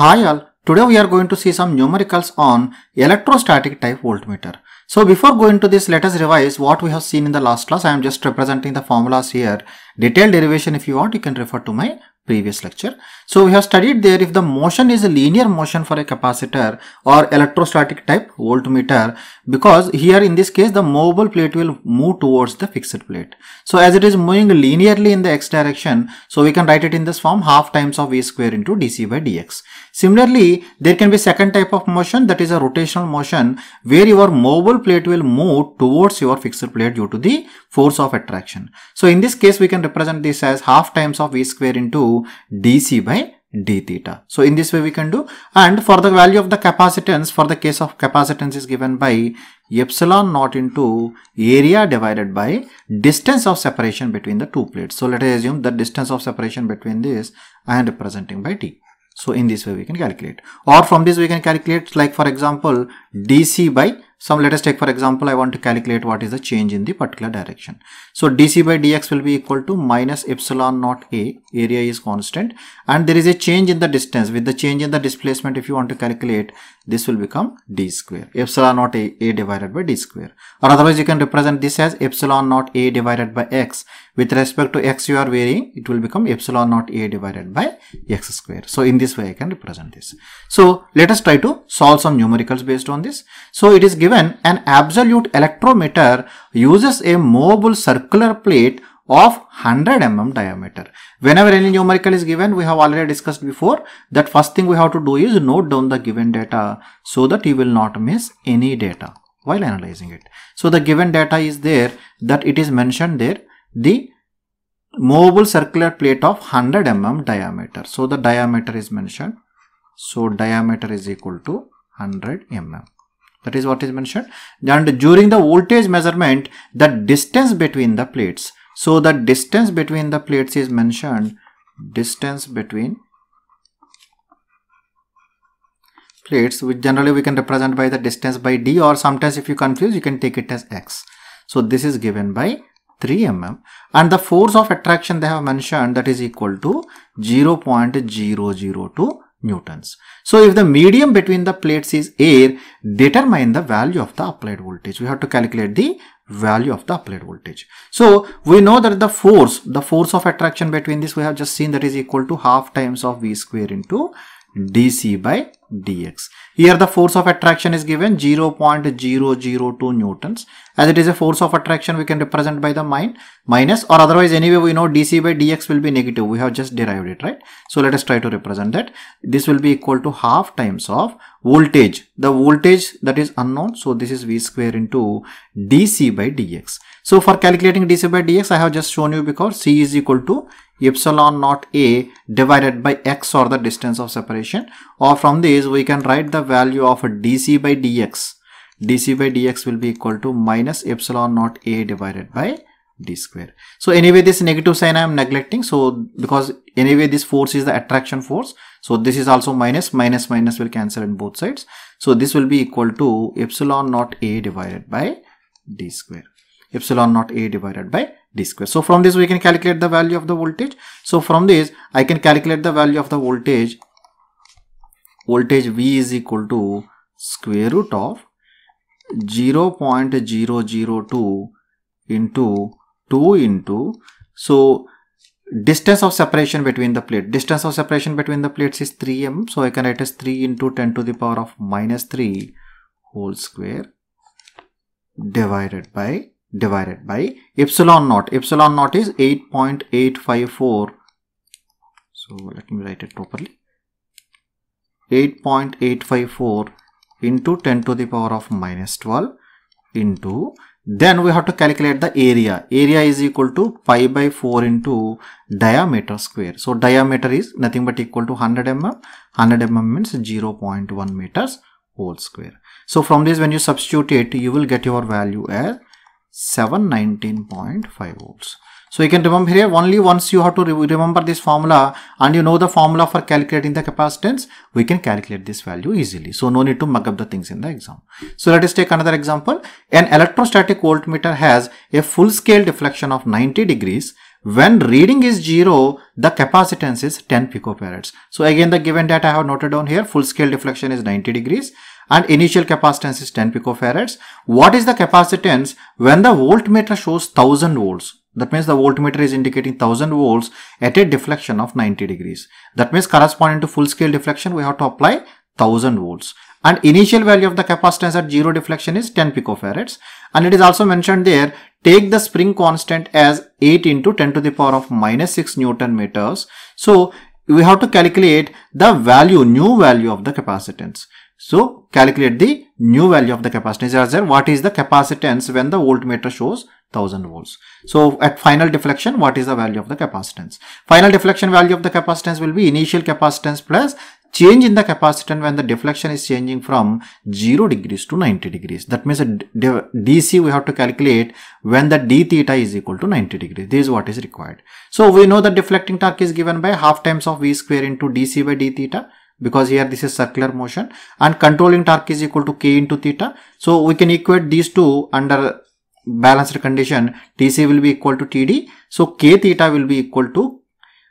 Hi all, today we are going to see some numericals on electrostatic type voltmeter. So before going to this, let us revise what we have seen in the last class. I am just representing the formulas here. Detailed derivation if you want, you can refer to my previous lecture. So we have studied there if the motion is a linear motion for a capacitor or electrostatic type voltmeter because here in this case the mobile plate will move towards the fixed plate. So as it is moving linearly in the x direction so we can write it in this form half times of v square into dc by dx. Similarly there can be second type of motion that is a rotational motion where your mobile plate will move towards your fixed plate due to the force of attraction. So in this case we can represent this as half times of v square into dc by d theta. So in this way we can do and for the value of the capacitance for the case of capacitance is given by epsilon naught into area divided by distance of separation between the two plates. So let us assume the distance of separation between this I am representing by t. So in this way we can calculate or from this we can calculate like for example dc by so let us take for example I want to calculate what is the change in the particular direction. So dc by dx will be equal to minus epsilon naught a area is constant and there is a change in the distance with the change in the displacement if you want to calculate this will become d square epsilon naught a, a divided by d square or otherwise you can represent this as epsilon naught a divided by x with respect to x you are varying it will become epsilon naught a divided by x square so in this way i can represent this so let us try to solve some numericals based on this so it is given an absolute electrometer uses a mobile circular plate of 100 mm diameter. Whenever any numerical is given, we have already discussed before that first thing we have to do is note down the given data so that you will not miss any data while analyzing it. So the given data is there that it is mentioned there the movable circular plate of 100 mm diameter. So the diameter is mentioned. So diameter is equal to 100 mm that is what is mentioned and during the voltage measurement the distance between the plates so the distance between the plates is mentioned. Distance between plates, which generally we can represent by the distance by d or sometimes if you confuse, you can take it as x. So this is given by 3 mm and the force of attraction they have mentioned that is equal to 0.002 newtons. So if the medium between the plates is air, determine the value of the applied voltage. We have to calculate the value of the applied voltage. So we know that the force, the force of attraction between this we have just seen that is equal to half times of V square into dc by dx. Here the force of attraction is given 0.002 newtons. As it is a force of attraction we can represent by the min minus or otherwise anyway we know dc by dx will be negative. We have just derived it right. So let us try to represent that. This will be equal to half times of voltage. The voltage that is unknown. So this is v square into dc by dx. So for calculating dc by dx I have just shown you because c is equal to epsilon naught a divided by x or the distance of separation or from this we can write the value of dc by dx dc by dx will be equal to minus epsilon naught a divided by d square so anyway this negative sign i am neglecting so because anyway this force is the attraction force so this is also minus minus minus will cancel in both sides so this will be equal to epsilon naught a divided by d square epsilon naught A divided by D square. So from this we can calculate the value of the voltage. So from this I can calculate the value of the voltage. Voltage V is equal to square root of 0 0.002 into 2 into so distance of separation between the plate distance of separation between the plates is 3m so i can write as 3 into 10 to the power of minus 3 whole square divided by divided by epsilon naught. Epsilon naught is 8.854. So let me write it properly. 8.854 into 10 to the power of minus 12 into then we have to calculate the area area is equal to pi by 4 into diameter square so diameter is nothing but equal to 100 mm 100 mm means 0 0.1 meters whole square so from this when you substitute it you will get your value as 719.5 volts. So you can remember here only once you have to re remember this formula and you know the formula for calculating the capacitance, we can calculate this value easily. So no need to mug up the things in the exam. So let us take another example. An electrostatic voltmeter has a full scale deflection of 90 degrees. When reading is 0, the capacitance is 10 picofarads. So again the given data I have noted down here, full scale deflection is 90 degrees and initial capacitance is 10 picofarads. What is the capacitance when the voltmeter shows 1000 volts? That means the voltmeter is indicating 1000 volts at a deflection of 90 degrees. That means corresponding to full scale deflection, we have to apply 1000 volts. And initial value of the capacitance at zero deflection is 10 picofarads. And it is also mentioned there, take the spring constant as 8 into 10 to the power of minus 6 Newton meters. So we have to calculate the value, new value of the capacitance. So calculate the new value of the capacitance as What is the capacitance when the voltmeter shows 1000 volts? So at final deflection, what is the value of the capacitance? Final deflection value of the capacitance will be initial capacitance plus change in the capacitance when the deflection is changing from 0 degrees to 90 degrees. That means DC we have to calculate when the d theta is equal to 90 degrees. This is what is required. So we know that deflecting torque is given by half times of V square into DC by d theta because here this is circular motion and controlling torque is equal to k into theta. So we can equate these two under balanced condition TC will be equal to TD. So k theta will be equal to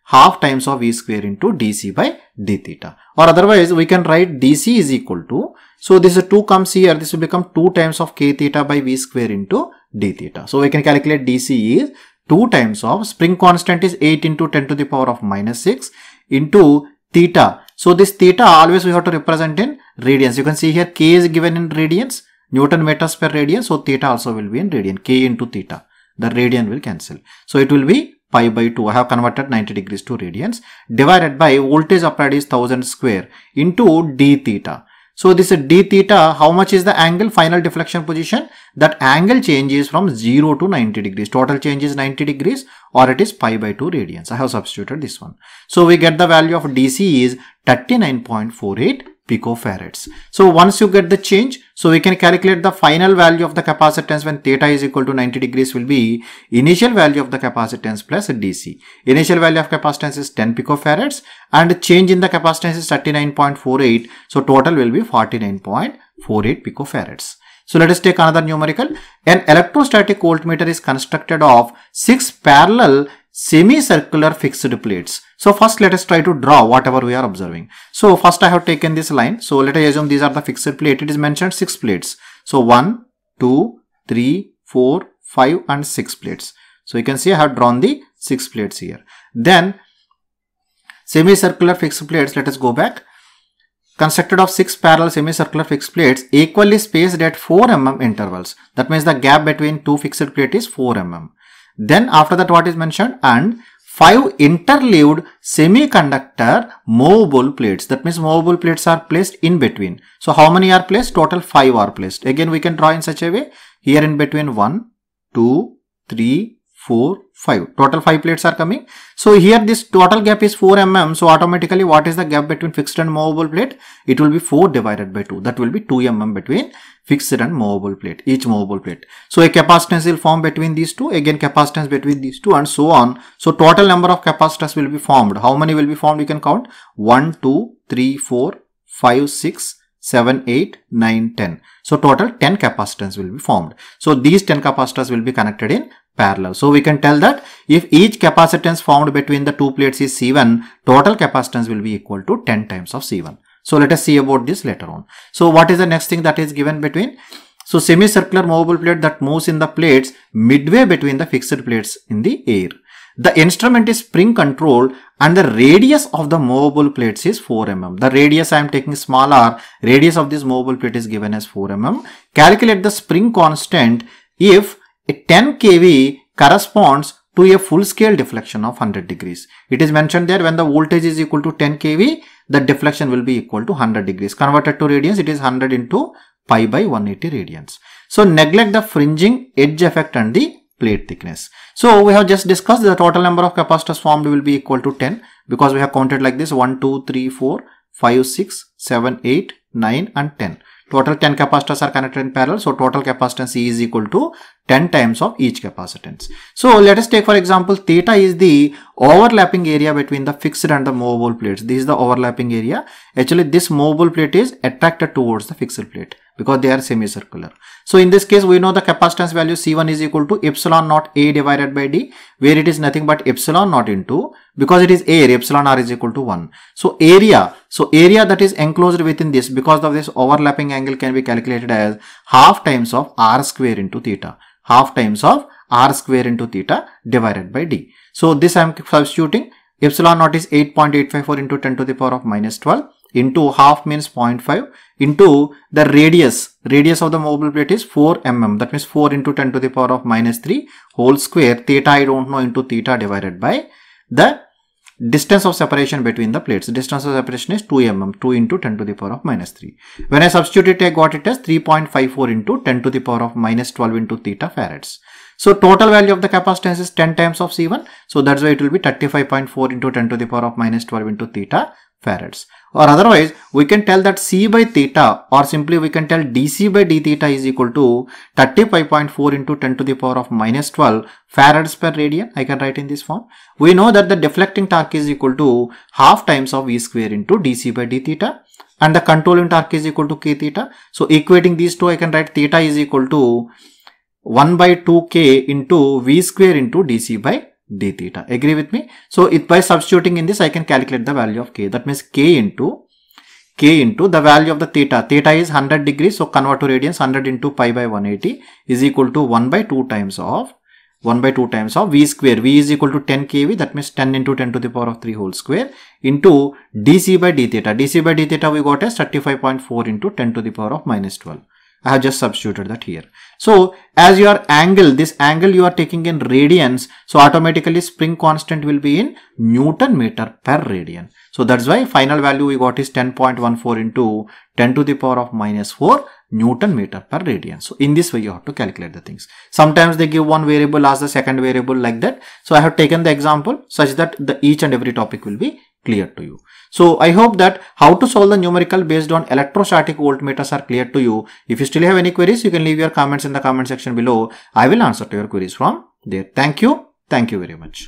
half times of V square into DC by D theta or otherwise we can write DC is equal to so this is 2 comes here this will become 2 times of k theta by V square into D theta. So we can calculate DC is 2 times of spring constant is 8 into 10 to the power of minus 6 into theta so this theta always we have to represent in radians. You can see here k is given in radians, Newton meters per radian. So theta also will be in radian, k into theta. The radian will cancel. So it will be pi by 2. I have converted 90 degrees to radians divided by voltage applied is 1000 square into d theta. So this d theta, how much is the angle? Final deflection position. That angle changes from 0 to 90 degrees. Total change is 90 degrees or it is pi by 2 radians. I have substituted this one. So we get the value of DC is 39.48 picofarads. So once you get the change, so we can calculate the final value of the capacitance when theta is equal to 90 degrees will be initial value of the capacitance plus DC. Initial value of capacitance is 10 picofarads and change in the capacitance is 39.48. So total will be 49.48 picofarads. So let us take another numerical. An electrostatic voltmeter is constructed of 6 parallel semicircular fixed plates. So first let us try to draw whatever we are observing. So first I have taken this line. So let us assume these are the fixed plate. It is mentioned 6 plates. So one, two, three, four, five, and 6 plates. So you can see I have drawn the 6 plates here. Then semicircular fixed plates, let us go back. Constructed of 6 parallel semicircular fixed plates equally spaced at 4 mm intervals. That means the gap between two fixed plate is 4 mm. Then after that what is mentioned and five interleaved semiconductor movable plates. That means movable plates are placed in between. So how many are placed? Total five are placed. Again we can draw in such a way. Here in between one, two, three, 4, 5. Total 5 plates are coming. So here this total gap is 4 mm. So automatically what is the gap between fixed and movable plate? It will be 4 divided by 2. That will be 2 mm between fixed and movable plate, each movable plate. So a capacitance will form between these two, again capacitance between these two and so on. So total number of capacitors will be formed. How many will be formed? You can count 1, 2, 3, 4, 5, 6, 7, 8, 9, 10. So total 10 capacitance will be formed. So these 10 capacitors will be connected in parallel. So we can tell that if each capacitance formed between the two plates is C1, total capacitance will be equal to 10 times of C1. So let us see about this later on. So what is the next thing that is given between? So semicircular movable plate that moves in the plates midway between the fixed plates in the air. The instrument is spring controlled and the radius of the movable plates is 4 mm. The radius I am taking small r, radius of this movable plate is given as 4 mm. Calculate the spring constant if a 10 kV corresponds to a full scale deflection of 100 degrees. It is mentioned there when the voltage is equal to 10 kV, the deflection will be equal to 100 degrees. Converted to radians, it is 100 into pi by 180 radians. So neglect the fringing edge effect and the plate thickness. So we have just discussed the total number of capacitors formed will be equal to 10 because we have counted like this 1, 2, 3, 4, 5, 6, 7, 8, 9 and 10. Total 10 capacitors are connected in parallel. So total capacitance E is equal to 10 times of each capacitance. So let us take for example theta is the overlapping area between the fixed and the movable plates. This is the overlapping area. Actually this movable plate is attracted towards the fixed plate because they are semicircular. So in this case we know the capacitance value C1 is equal to epsilon naught A divided by D where it is nothing but epsilon naught into because it is air epsilon r is equal to 1. So area so area that is enclosed within this because of this overlapping angle can be calculated as half times of r square into theta half times of r square into theta divided by d. So this I am substituting epsilon naught is 8.854 into 10 to the power of minus 12 into half means 0.5 into the radius radius of the mobile plate is 4 mm that means 4 into 10 to the power of minus 3 whole square theta I don't know into theta divided by the distance of separation between the plates. Distance of separation is 2 mm, 2 into 10 to the power of minus 3. When I substitute it, I got it as 3.54 into 10 to the power of minus 12 into theta farads. So total value of the capacitance is 10 times of C1. So that's why it will be 35.4 into 10 to the power of minus 12 into theta farads. Or otherwise, we can tell that C by theta or simply we can tell dC by d theta is equal to 35.4 into 10 to the power of minus 12 farads per radian. I can write in this form. We know that the deflecting torque is equal to half times of v square into dC by d theta and the controlling torque is equal to k theta. So equating these two, I can write theta is equal to 1 by 2 k into V square into dC by d theta. Agree with me? So if by substituting in this, I can calculate the value of k. That means k into k into the value of the theta. Theta is 100 degrees. So convert to radians 100 into pi by 180 is equal to 1 by 2 times of 1 by 2 times of v square. v is equal to 10 kV. That means 10 into 10 to the power of 3 whole square into dc by d theta. dc by d theta we got as 35.4 into 10 to the power of minus 12. I have just substituted that here. So as your angle, this angle you are taking in radians, so automatically spring constant will be in Newton meter per radian. So that's why final value we got is 10.14 into 10 to the power of minus 4 Newton meter per radian. So in this way you have to calculate the things. Sometimes they give one variable as the second variable like that. So I have taken the example such that the each and every topic will be clear to you. So I hope that how to solve the numerical based on electrostatic voltmeters are clear to you. If you still have any queries, you can leave your comments in the comment section below. I will answer to your queries from there. Thank you. Thank you very much.